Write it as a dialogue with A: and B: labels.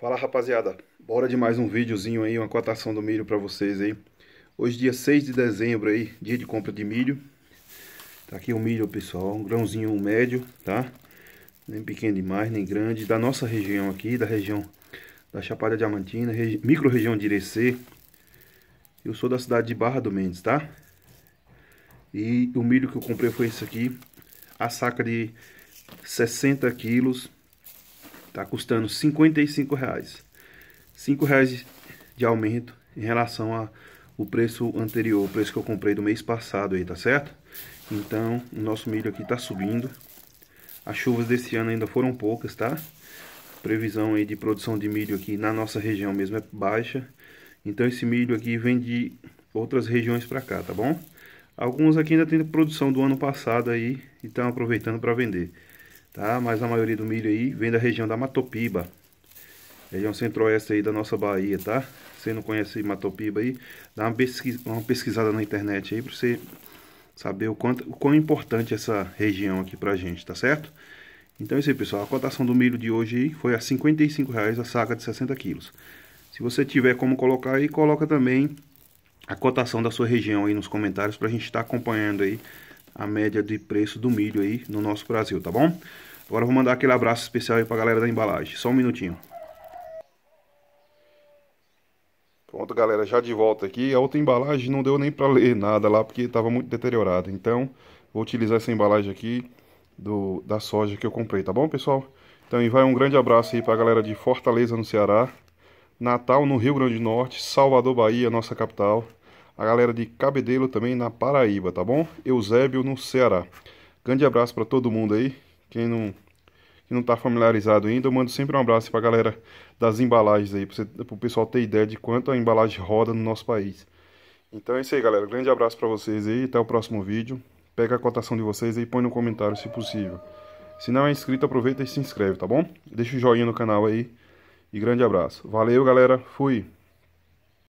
A: Fala rapaziada, bora de mais um videozinho aí, uma cotação do milho para vocês aí. Hoje dia 6 de dezembro aí, dia de compra de milho. Tá aqui o milho, pessoal, um grãozinho médio, tá? Nem pequeno demais, nem grande, da nossa região aqui, da região da Chapada Diamantina, regi micro região de Irecê. Eu sou da cidade de Barra do Mendes, tá? E o milho que eu comprei foi esse aqui, a saca de 60 quilos, Está custando R$ 55,00. R$ reais de aumento em relação ao preço anterior, o preço que eu comprei do mês passado aí, tá certo? Então, o nosso milho aqui tá subindo. As chuvas desse ano ainda foram poucas, tá? Previsão aí de produção de milho aqui na nossa região mesmo é baixa. Então esse milho aqui vem de outras regiões para cá, tá bom? Alguns aqui ainda tem produção do ano passado aí e estão aproveitando para vender tá? Mas a maioria do milho aí vem da região da Matopiba, região centro-oeste aí da nossa Bahia, tá? Você não conhece Matopiba aí, dá uma, uma pesquisada na internet aí pra você saber o, quanto, o quão importante essa região aqui pra gente, tá certo? Então é isso aí, pessoal. A cotação do milho de hoje aí foi a R$55,00 a saca de 60 quilos. Se você tiver como colocar aí, coloca também a cotação da sua região aí nos comentários para a gente estar tá acompanhando aí a média de preço do milho aí no nosso Brasil, tá bom? Agora vou mandar aquele abraço especial aí pra galera da embalagem. Só um minutinho. Pronto, galera, já de volta aqui. A outra embalagem não deu nem para ler nada lá, porque estava muito deteriorada. Então, vou utilizar essa embalagem aqui do, da soja que eu comprei, tá bom, pessoal? Então, e vai um grande abraço aí para a galera de Fortaleza, no Ceará, Natal, no Rio Grande do Norte, Salvador, Bahia, nossa capital, a galera de Cabedelo também na Paraíba, tá bom? Eusébio no Ceará. Grande abraço para todo mundo aí. Quem não que não está familiarizado ainda, eu mando sempre um abraço para a galera das embalagens aí, para o pessoal ter ideia de quanto a embalagem roda no nosso país. Então é isso aí, galera. Grande abraço para vocês aí. Até o próximo vídeo. Pega a cotação de vocês aí e põe no comentário se possível. Se não é inscrito, aproveita e se inscreve, tá bom? Deixa o joinha no canal aí. E grande abraço. Valeu, galera. Fui.